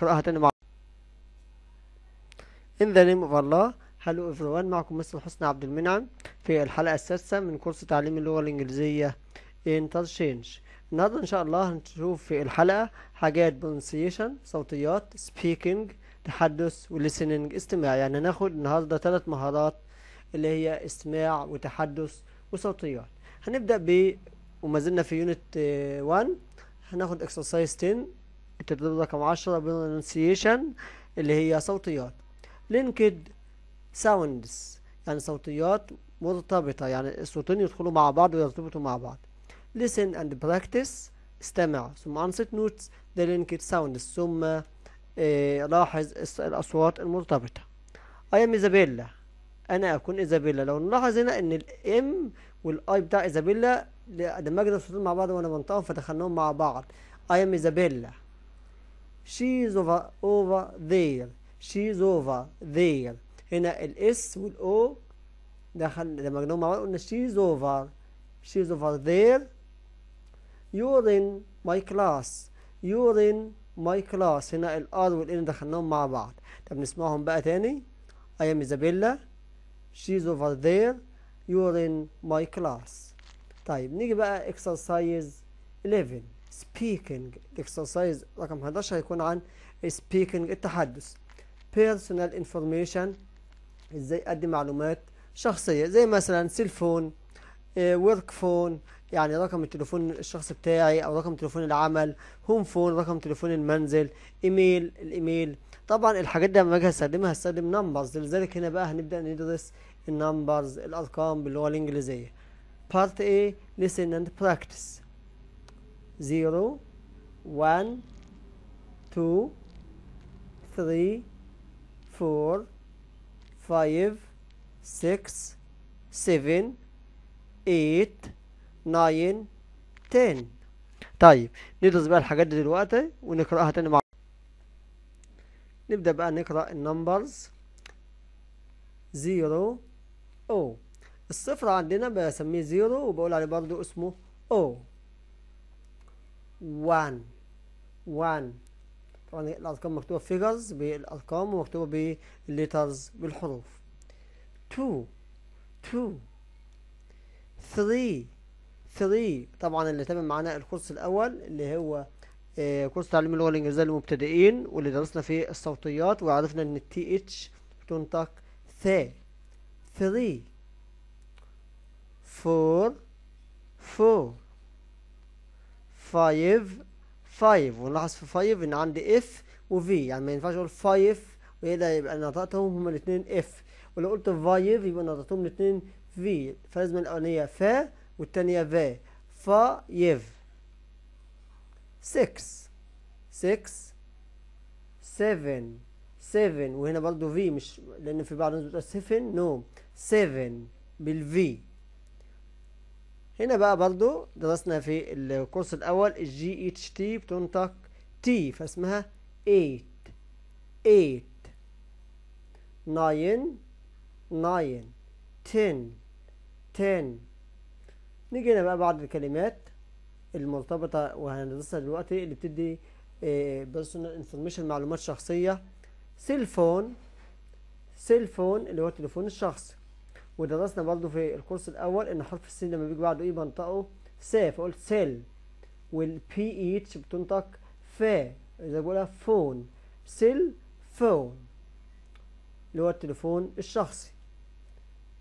قراءة مع In the name of Allah Hello everyone معكم مستر حسني عبد المنعم في الحلقة السادسة من كورس تعليم اللغة الإنجليزية Interchange. النهاردة إن شاء الله هنشوف في الحلقة حاجات pronunciation صوتيات speaking تحدث listening استماع يعني هناخد النهاردة ثلاث مهارات اللي هي استماع وتحدث وصوتيات هنبدأ ب وما زلنا في يونت 1 آه، هناخد exercise 10 التدريب رقم عشرة برونسيشن اللي هي صوتيات لينكد ساوندز يعني صوتيات مرتبطة يعني الصوتين يدخلوا مع بعض ويرتبطوا مع بعض listen and practice استمع ثم انصت نوتس ده لينكد ساوندز ثم آه، لاحظ الأصوات المرتبطة I am إيزابيلا أنا أكون إيزابيلا لو نلاحظ هنا إن الإم والأي بتاع إيزابيلا دمجنا الصوتين مع بعض وأنا بنطقهم فدخلناهم مع بعض I am إيزابيلا she's over over there she's over there هنا الاس والاو دخل لما جنوا مع بعض قلنا she's over she's over there you're in my class you're in my class هنا الار والان دخلناهم مع بعض طب نسمعهم بقى تاني I am Isabella she's over there you're in my class طيب نيجي بقى exercise 11 speaking الاكسرسايز رقم 11 هيكون عن speaking التحدث personal information ازاي ادي معلومات شخصية زي مثلا سيلفون ورك فون يعني رقم التليفون الشخص بتاعي او رقم تليفون العمل هوم فون رقم تليفون المنزل ايميل الايميل طبعا الحاجات دي لما اجي استخدمها هستخدم نمبرز لذلك هنا بقى هنبدا ندرس النمبرز الارقام باللغه الانجليزيه part A listen and practice 0 1 2 3 4 5 6 7 8 9 10 طيب ندرس بقى الحاجات دي دلوقتي ونقراها تاني مع نبدأ بقى نقرأ النمبرز 0 او الصفر عندنا بسميه 0 وبقول عليه برضو اسمه او 1 1 طبعا الارقام مكتوبه فيجرز بالارقام ومكتوبه بالليترز بالحروف 2 2 3 3 طبعا اللي تم معانا الكورس الاول اللي هو آه، كورس تعليم اللغه الانجليزيه للمبتدئين واللي درسنا فيه الصوتيات وعرفنا ان التي اتش تنطق ثا 3 4 4 5 5 ونلاحظ في 5 ان عندي اف وفي يعني ما ينفعش اقول 5 وهنا يبقى نطقتهم هما الاثنين اف ولو قلت 5 يبقى نطقتهم الاثنين في فلازم الاولانيه فا والثانيه فا 5 6 6 7 7 وهنا برضو في مش لان في بعض الناس بتقول 7 نو 7 بالفي هنا بقى برضو درسنا في الكورس الأول الجي اتش تي بتنطق تي فاسمها 8 8 9 9 10 10 نيجي هنا بقى بعض الكلمات المرتبطة وهندرسها دلوقتي اللي بتدي آه، personal information معلومات شخصية سيلفون سيلفون اللي هو التليفون الشخصي ودرسنا برضو في الكورس الاول ان حرف السين لما بيجي بعده ايه بنطقه سا فقلت سيل والبي اتش e بتنطق فا اذا بقولها فون سيل فون اللي هو التليفون الشخصي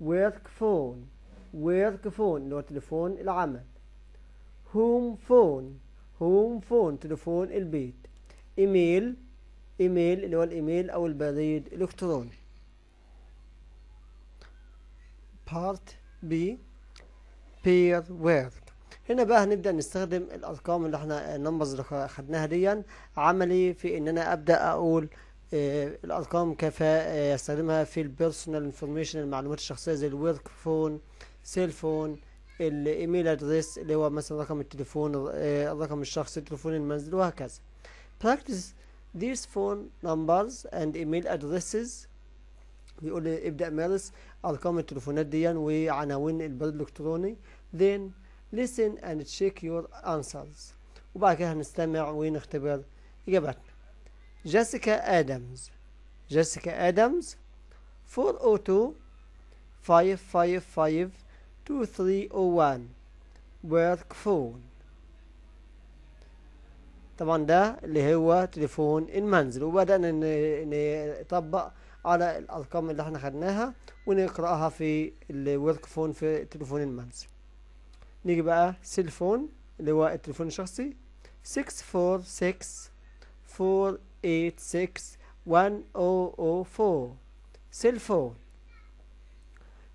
ورك فون ورك فون اللي هو تليفون العمل هوم فون هوم فون تليفون البيت ايميل ايميل اللي هو الايميل او البريد الالكتروني part B pair word هنا بقى هنبدأ نستخدم الأرقام اللي احنا النمبرز اللي أخدناها ديا عملي في إن أنا أبدأ أقول آه الأرقام كفاءة أستخدمها في البيرسونال انفورميشن المعلومات الشخصية زي الورك فون سيل فون الإيميل أدريس اللي هو مثلا رقم التليفون آه، الرقم الشخصي تليفون المنزل وهكذا practice these phone numbers and email addresses بيقول لي ابدأ مارس أرقام التليفونات دي وعناوين البريد الإلكتروني then listen and check your answers وبعد كده هنستمع ونختبر إجاباتنا جيسيكا آدمز جيسيكا آدمز 402 555 2301 work phone طبعا ده اللي هو تليفون المنزل وبدأنا نطبق على الارقام اللي احنا خدناها ونقراها في الورك فون في التليفون المنزلي نيجي بقى سيل فون اللي هو التليفون الشخصي 646-486-1004 سيل فون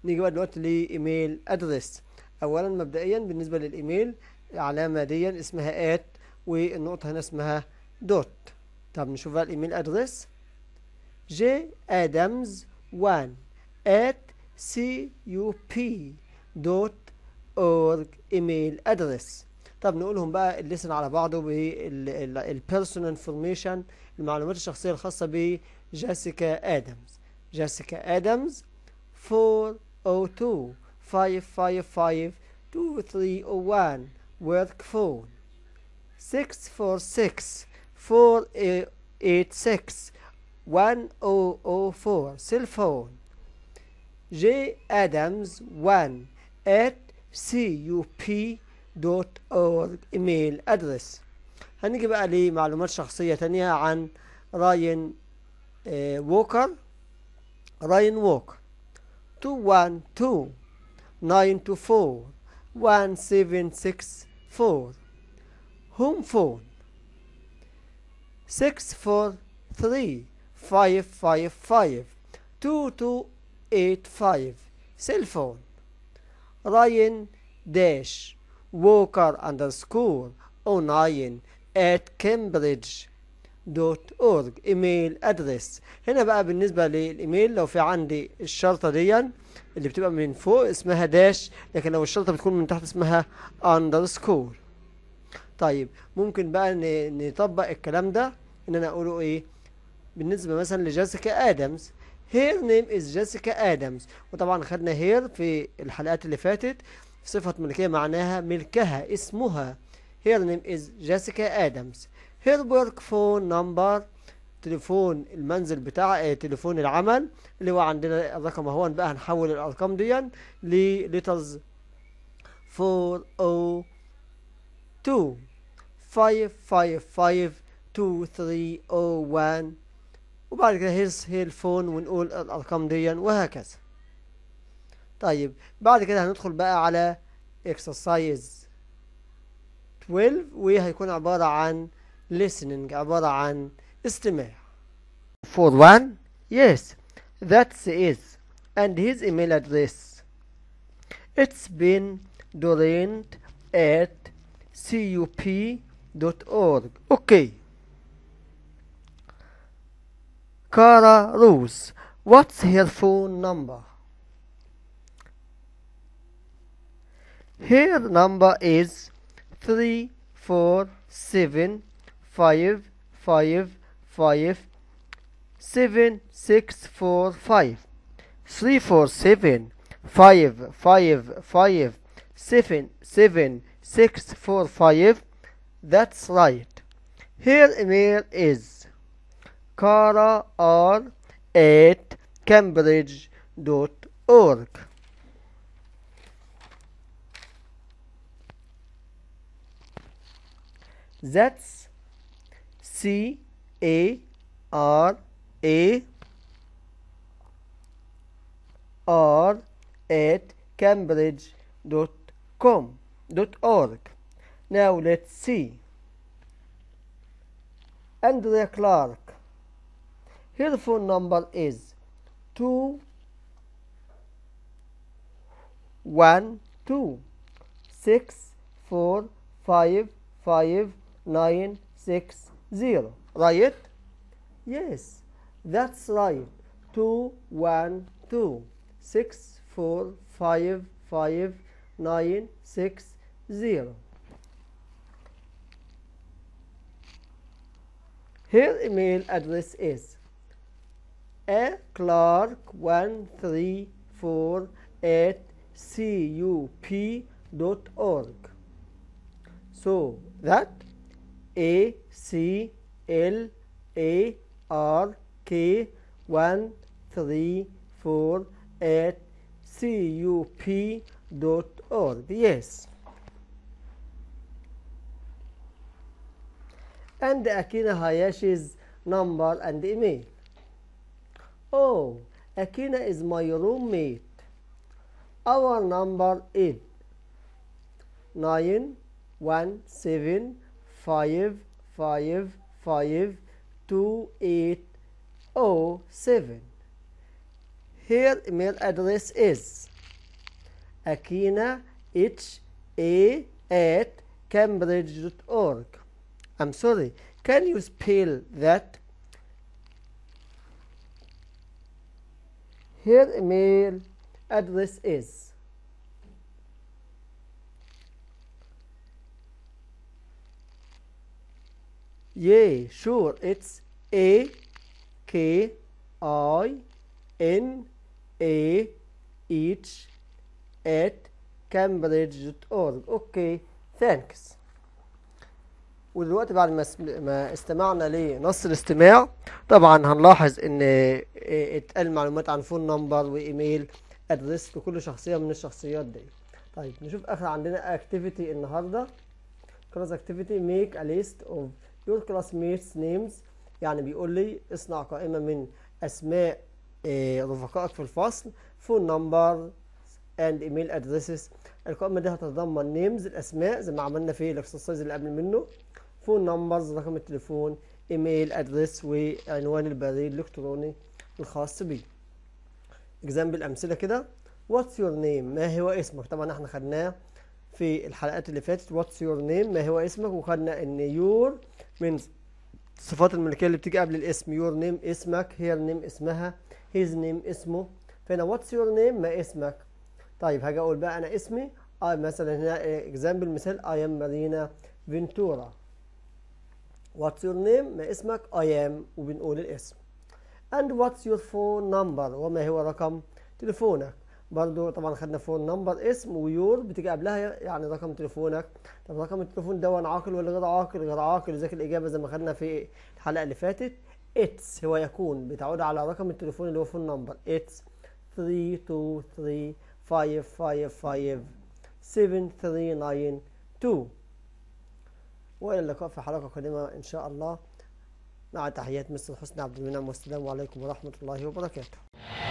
نيجي بقى دلوقتي لإيميل أدرس أولا مبدئيا بالنسبة للإيميل علامة دي اسمها آت والنقطة هنا اسمها دوت طب نشوف بقى الإيميل أدرس J. Adams 1 at cup.org ايميل ادرس طب نقول لهم بقى الليسن على بعضه بالبيرسونال انفورميشن المعلومات الشخصيه الخاصه بجاسيكا ادمز جاسيكا ادمز 402 555 2301 work phone 646 486 One 1004 cell phone J Adams 1 at cup dot org email address هنيجي بقى لي معلومات شخصية تانية عن راين ووكر راين ووكر 212 924 1764 home phone 643 555 2285 cell phone راين ووكر walker underscore 09 at كامبريدج دوت اورج ايميل ادرس هنا بقى بالنسبه للايميل لو في عندي الشرطه دي اللي بتبقى من فوق اسمها داش لكن لو الشرطه بتكون من تحت اسمها اندرسكور طيب ممكن بقى نطبق الكلام ده ان انا اقوله ايه بالنسبة مثلا لجيسيكا آدمز هير نيم از جيسيكا آدمز وطبعا خدنا هير في الحلقات اللي فاتت صفة ملكية معناها ملكها اسمها هير نيم از جيسيكا آدمز هير ورك فون نمبر تليفون المنزل بتاع آه، تليفون العمل اللي هو عندنا الرقم اهو بقى هنحول الارقام دي لليترز 402 555 2301 وبعد كده هيز هي فون ونقول الأرقام دي وهكذا طيب بعد كده هندخل بقى على اكسرسايز 12 وهيكون عبارة عن listening عبارة عن استماع for one yes that's is and his email address it's been dorient at cup.org okay Kara Rose, what's her phone number? Her number is three four seven five five five seven six four five three four seven five five five seven seven six four five that's right her email is Cara R at cambridge.org. That's C A R A R at cambridge.com dot org. Now let's see. Andrea Clark here the phone number is two one two six four five five nine six zero right yes that's right two one two six four five five nine six zero Here email address is a Clark 1348 CUP dot org. So, that A C L A R K at CUP dot org. Yes. And the akina Hayashi's number and email. Oh, Akina is my roommate. Our number is 9 1 7 5 5 5 2 8 0 7. Her email address is akina h a at cambridge.org. I'm sorry, can you spell that? Here email address is Yeah, sure, it's A K I N A H at cambridge.org. Okay, thanks. ودلوقتي بعد ما ما استمعنا لنص الاستماع طبعا هنلاحظ ان اتقال معلومات عن فون نمبر وايميل ادريس لكل شخصيه من الشخصيات دي طيب نشوف اخر عندنا اكتيفيتي النهارده كلاس اكتيفيتي ميك ا ليست اوف يور كلاس ميتس نيمز يعني بيقول لي اصنع قائمه من اسماء آه، رفقائك في الفصل فون نمبر اند ايميل ادريسز القائمه دي هتتضمن نيمز الاسماء زي ما عملنا في الاكسرسايز اللي قبل منه فون نمبرز رقم التليفون ايميل ادريس وعنوان البريد الالكتروني الخاص بيه اكزامبل امثله كده واتس يور نيم ما هو اسمك طبعا احنا خدناه في الحلقات اللي فاتت واتس يور نيم ما هو اسمك وخدنا ان يور من الصفات الملكيه اللي بتيجي قبل الاسم يور نيم اسمك هير نيم اسمها هيز نيم اسمه فهنا واتس يور نيم ما اسمك طيب هاجي اقول بقى انا اسمي آه مثلا هنا اكزامبل مثال اي ام مارينا فينتورا What's your name؟ ما اسمك؟ I am وبنقول الاسم. And what's your phone number؟ وما هو رقم تليفونك؟ برضو طبعا خدنا فون نمبر اسم ويور بتيجي قبلها يعني رقم تليفونك طب رقم التليفون ده عاقل ولا غير عاقل غير عاقل ذاك الاجابه زي ما خدنا في الحلقه اللي فاتت اتس هو يكون بتعود على رقم التليفون اللي هو فون نمبر اتس 7392 والى اللقاء في حلقه قادمه ان شاء الله مع تحيات مستر حسني عبد المنعم والسلام عليكم ورحمه الله وبركاته